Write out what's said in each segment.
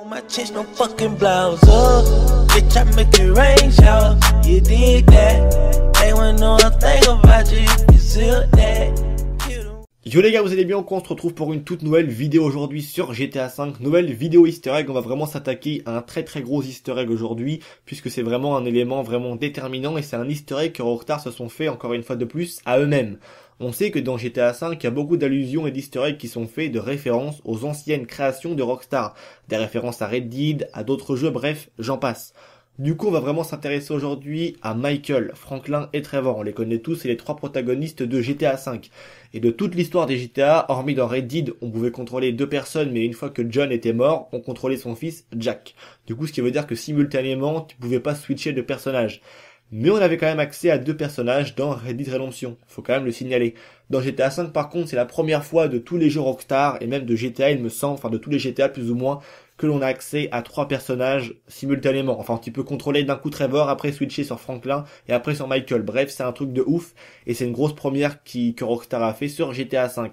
Yo les gars, vous allez bien On se retrouve pour une toute nouvelle vidéo aujourd'hui sur GTA V. Nouvelle vidéo easter egg, on va vraiment s'attaquer à un très très gros easter egg aujourd'hui, puisque c'est vraiment un élément vraiment déterminant et c'est un easter egg que retard se sont fait, encore une fois de plus, à eux-mêmes. On sait que dans GTA V, il y a beaucoup d'allusions et d'easter qui sont faits de références aux anciennes créations de Rockstar, des références à Red Dead, à d'autres jeux, bref, j'en passe. Du coup, on va vraiment s'intéresser aujourd'hui à Michael, Franklin et Trevor. On les connaît tous, c'est les trois protagonistes de GTA V. Et de toute l'histoire des GTA, hormis dans Red Dead, on pouvait contrôler deux personnes, mais une fois que John était mort, on contrôlait son fils, Jack. Du coup, ce qui veut dire que simultanément, tu pouvais pas switcher de personnage. Mais on avait quand même accès à deux personnages dans Red Dead Redemption, faut quand même le signaler. Dans GTA V par contre, c'est la première fois de tous les jeux Rockstar, et même de GTA il me semble, enfin de tous les GTA plus ou moins, que l'on a accès à trois personnages simultanément. Enfin, tu peux contrôler d'un coup Trevor, après switcher sur Franklin, et après sur Michael. Bref, c'est un truc de ouf, et c'est une grosse première qui, que Rockstar a fait sur GTA V.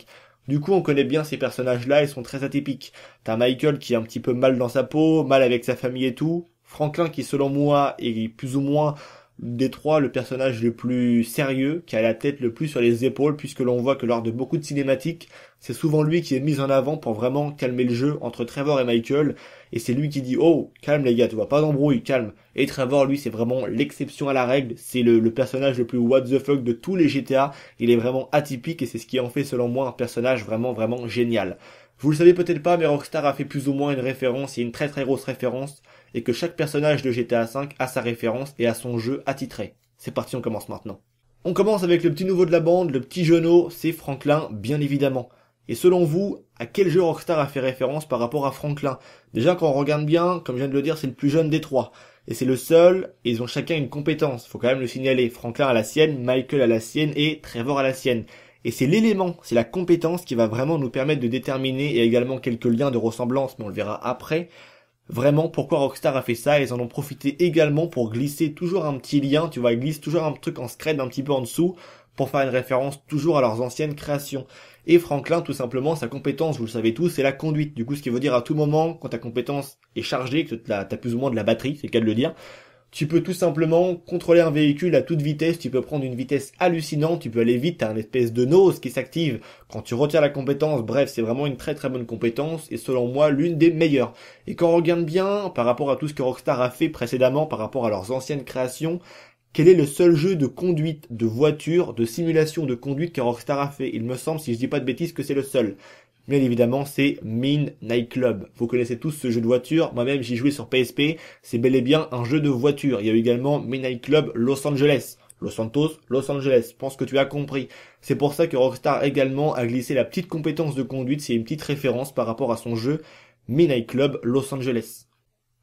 Du coup, on connaît bien ces personnages-là, ils sont très atypiques. T'as Michael qui est un petit peu mal dans sa peau, mal avec sa famille et tout. Franklin qui, selon moi, est plus ou moins des trois le personnage le plus sérieux, qui a la tête le plus sur les épaules, puisque l'on voit que lors de beaucoup de cinématiques, c'est souvent lui qui est mis en avant pour vraiment calmer le jeu entre Trevor et Michael, et c'est lui qui dit oh calme les gars, tu vois pas d'embrouille, calme. Et Trevor lui c'est vraiment l'exception à la règle, c'est le, le, personnage le plus what the fuck de tous les GTA, il est vraiment atypique et c'est ce qui en fait selon moi un personnage vraiment vraiment génial. Vous le savez peut-être pas, mais Rockstar a fait plus ou moins une référence et une très très grosse référence et que chaque personnage de GTA V a sa référence et a son jeu attitré. C'est parti, on commence maintenant. On commence avec le petit nouveau de la bande, le petit jeuneau, c'est Franklin, bien évidemment. Et selon vous, à quel jeu Rockstar a fait référence par rapport à Franklin Déjà, quand on regarde bien, comme je viens de le dire, c'est le plus jeune des trois. Et c'est le seul, et ils ont chacun une compétence, faut quand même le signaler. Franklin a la sienne, Michael a la sienne, et Trevor a la sienne. Et c'est l'élément, c'est la compétence qui va vraiment nous permettre de déterminer, et également quelques liens de ressemblance, mais on le verra après, vraiment pourquoi Rockstar a fait ça. Ils en ont profité également pour glisser toujours un petit lien, tu vois, ils glissent toujours un truc en scred un petit peu en dessous pour faire une référence toujours à leurs anciennes créations. Et Franklin, tout simplement, sa compétence, vous le savez tous, c'est la conduite. Du coup, ce qui veut dire à tout moment, quand ta compétence est chargée, que t'as as plus ou moins de la batterie, c'est le cas de le dire, tu peux tout simplement contrôler un véhicule à toute vitesse, tu peux prendre une vitesse hallucinante, tu peux aller vite, à une espèce de nose qui s'active quand tu retiens la compétence, bref, c'est vraiment une très très bonne compétence, et selon moi, l'une des meilleures. Et quand on regarde bien, par rapport à tout ce que Rockstar a fait précédemment, par rapport à leurs anciennes créations, quel est le seul jeu de conduite, de voiture, de simulation de conduite que Rockstar a fait Il me semble, si je dis pas de bêtises, que c'est le seul. Mais évidemment, c'est Night Club. Vous connaissez tous ce jeu de voiture. Moi-même, j'y jouais sur PSP. C'est bel et bien un jeu de voiture. Il y a eu également Night Club Los Angeles. Los Santos, Los Angeles. Je pense que tu as compris. C'est pour ça que Rockstar également a glissé la petite compétence de conduite. C'est une petite référence par rapport à son jeu Night Club Los Angeles.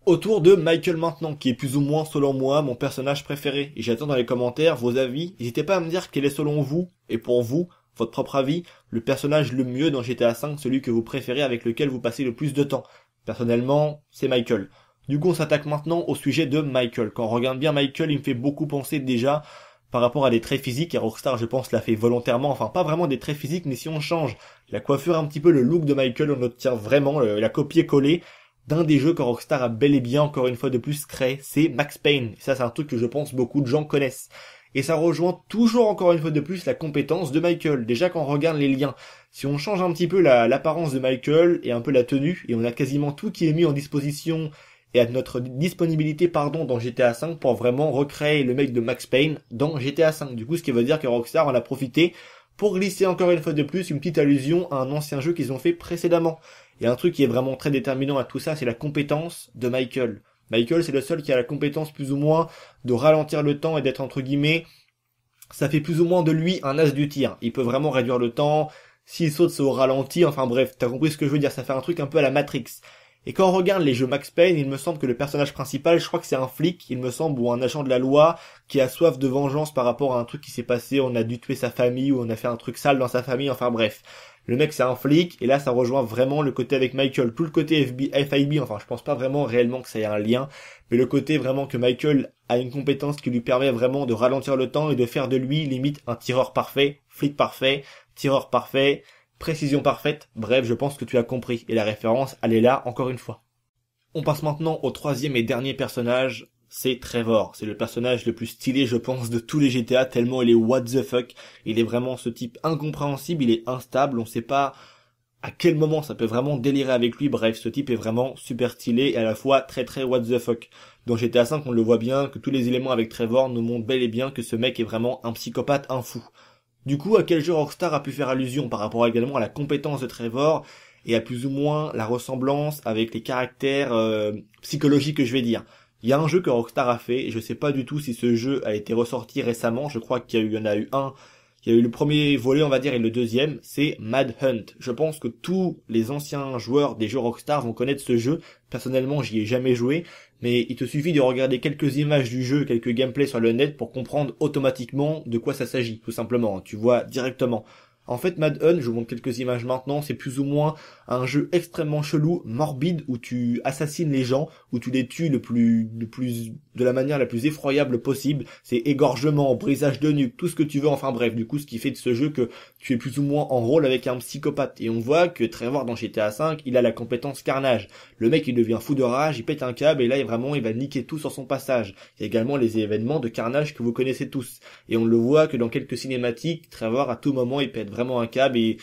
Autour de Michael maintenant, qui est plus ou moins selon moi mon personnage préféré. Et j'attends dans les commentaires vos avis. N'hésitez pas à me dire quel est selon vous, et pour vous, votre propre avis, le personnage le mieux dans GTA V, celui que vous préférez, avec lequel vous passez le plus de temps. Personnellement, c'est Michael. Du coup, on s'attaque maintenant au sujet de Michael. Quand on regarde bien Michael, il me fait beaucoup penser déjà par rapport à des traits physiques, et Rockstar, je pense, l'a fait volontairement, enfin pas vraiment des traits physiques, mais si on change la coiffure un petit peu, le look de Michael, on obtient vraiment la copier-coller d'un des jeux que Rockstar a bel et bien, encore une fois de plus, créé, c'est Max Payne. Et ça, c'est un truc que je pense beaucoup de gens connaissent. Et ça rejoint toujours encore une fois de plus la compétence de Michael. Déjà quand on regarde les liens, si on change un petit peu l'apparence de Michael et un peu la tenue, et on a quasiment tout qui est mis en disposition et à notre disponibilité pardon dans GTA V pour vraiment recréer le mec de Max Payne dans GTA V. Du coup, ce qui veut dire que Rockstar en a profité pour glisser encore une fois de plus une petite allusion à un ancien jeu qu'ils ont fait précédemment. Et un truc qui est vraiment très déterminant à tout ça, c'est la compétence de Michael. Michael, c'est le seul qui a la compétence plus ou moins de ralentir le temps et d'être entre guillemets, ça fait plus ou moins de lui un as du tir. Il peut vraiment réduire le temps. S'il saute, c'est au ralenti. Enfin bref, t'as compris ce que je veux dire. Ça fait un truc un peu à la Matrix. Et quand on regarde les jeux Max Payne, il me semble que le personnage principal, je crois que c'est un flic, il me semble, ou un agent de la loi qui a soif de vengeance par rapport à un truc qui s'est passé, on a dû tuer sa famille ou on a fait un truc sale dans sa famille, enfin bref. Le mec c'est un flic, et là ça rejoint vraiment le côté avec Michael, tout le côté FBI, FIB, enfin je pense pas vraiment réellement que ça ait un lien, mais le côté vraiment que Michael a une compétence qui lui permet vraiment de ralentir le temps et de faire de lui limite un tireur parfait, flic parfait, tireur parfait, Précision parfaite, bref, je pense que tu as compris, et la référence, elle est là encore une fois. On passe maintenant au troisième et dernier personnage, c'est Trevor. C'est le personnage le plus stylé, je pense, de tous les GTA, tellement il est what the fuck. Il est vraiment ce type incompréhensible, il est instable, on sait pas à quel moment ça peut vraiment délirer avec lui. Bref, ce type est vraiment super stylé et à la fois très très what the fuck. Dans GTA V, on le voit bien, que tous les éléments avec Trevor nous montrent bel et bien que ce mec est vraiment un psychopathe, un fou. Du coup, à quel jeu Rockstar a pu faire allusion par rapport également à la compétence de Trevor et à plus ou moins la ressemblance avec les caractères euh, psychologiques que je vais dire. Il y a un jeu que Rockstar a fait, et je ne sais pas du tout si ce jeu a été ressorti récemment, je crois qu'il y en a eu un il y a eu le premier volet, on va dire, et le deuxième, c'est Mad Hunt. Je pense que tous les anciens joueurs des jeux Rockstar vont connaître ce jeu. Personnellement, j'y ai jamais joué, mais il te suffit de regarder quelques images du jeu, quelques gameplays sur le net pour comprendre automatiquement de quoi ça s'agit, tout simplement. Hein, tu vois directement. En fait, Mad je vous montre quelques images maintenant, c'est plus ou moins un jeu extrêmement chelou, morbide, où tu assassines les gens, où tu les tues le plus, plus, de la manière la plus effroyable possible. C'est égorgement, brisage de nuque, tout ce que tu veux, enfin bref. Du coup, ce qui fait de ce jeu que tu es plus ou moins en rôle avec un psychopathe. Et on voit que Trevor dans GTA V, il a la compétence carnage. Le mec, il devient fou de rage, il pète un câble, et là, il, vraiment, il va niquer tout sur son passage. Il y a également les événements de carnage que vous connaissez tous. Et on le voit que dans quelques cinématiques, Trevor, à tout moment, il pète vraiment un câble et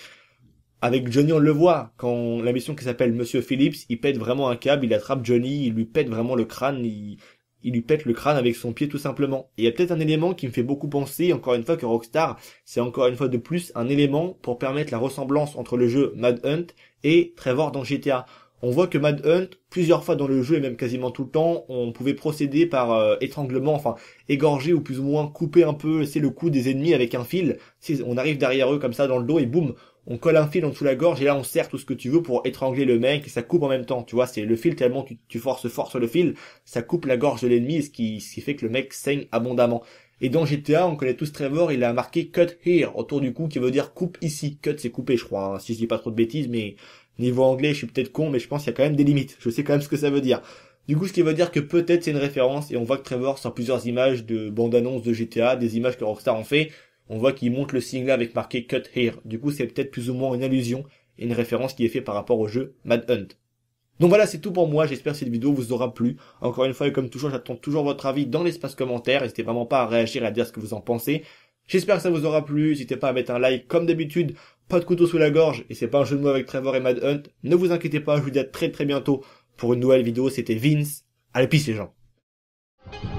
avec Johnny, on le voit. Quand la mission qui s'appelle Monsieur Phillips, il pète vraiment un câble, il attrape Johnny, il lui pète vraiment le crâne, il, il lui pète le crâne avec son pied tout simplement. Et il y a peut-être un élément qui me fait beaucoup penser, encore une fois, que Rockstar, c'est encore une fois de plus un élément pour permettre la ressemblance entre le jeu Mad Hunt et Trevor dans GTA. On voit que Mad Hunt, plusieurs fois dans le jeu et même quasiment tout le temps, on pouvait procéder par euh, étranglement, enfin égorger ou plus ou moins couper un peu, c'est le coup des ennemis avec un fil. Si on arrive derrière eux comme ça dans le dos et boum, on colle un fil en dessous de la gorge et là on serre tout ce que tu veux pour étrangler le mec et ça coupe en même temps. Tu vois, c'est le fil tellement tu, tu forces fort sur le fil, ça coupe la gorge de l'ennemi, ce qui, ce qui fait que le mec saigne abondamment. Et dans GTA, on connaît tous Trevor, il a marqué cut here autour du cou qui veut dire coupe ici. Cut c'est couper je crois, hein, si je dis pas trop de bêtises, mais Niveau anglais, je suis peut-être con, mais je pense qu'il y a quand même des limites. Je sais quand même ce que ça veut dire. Du coup, ce qui veut dire que peut-être c'est une référence, et on voit que Trevor sur plusieurs images de bande-annonce de GTA, des images que Rockstar en fait. On voit qu'il monte le single avec marqué Cut Here. Du coup, c'est peut-être plus ou moins une allusion et une référence qui est faite par rapport au jeu Mad Hunt. Donc voilà, c'est tout pour moi. J'espère que cette vidéo vous aura plu. Encore une fois, comme toujours, j'attends toujours votre avis dans l'espace commentaire. N'hésitez vraiment pas à réagir et à dire ce que vous en pensez. J'espère que ça vous aura plu. N'hésitez pas à mettre un like comme d'habitude pas de couteau sous la gorge et c'est pas un jeu de mots avec Trevor et Mad Hunt. Ne vous inquiétez pas, je vous dis à très très bientôt pour une nouvelle vidéo. C'était Vince. Allez, pisser les gens.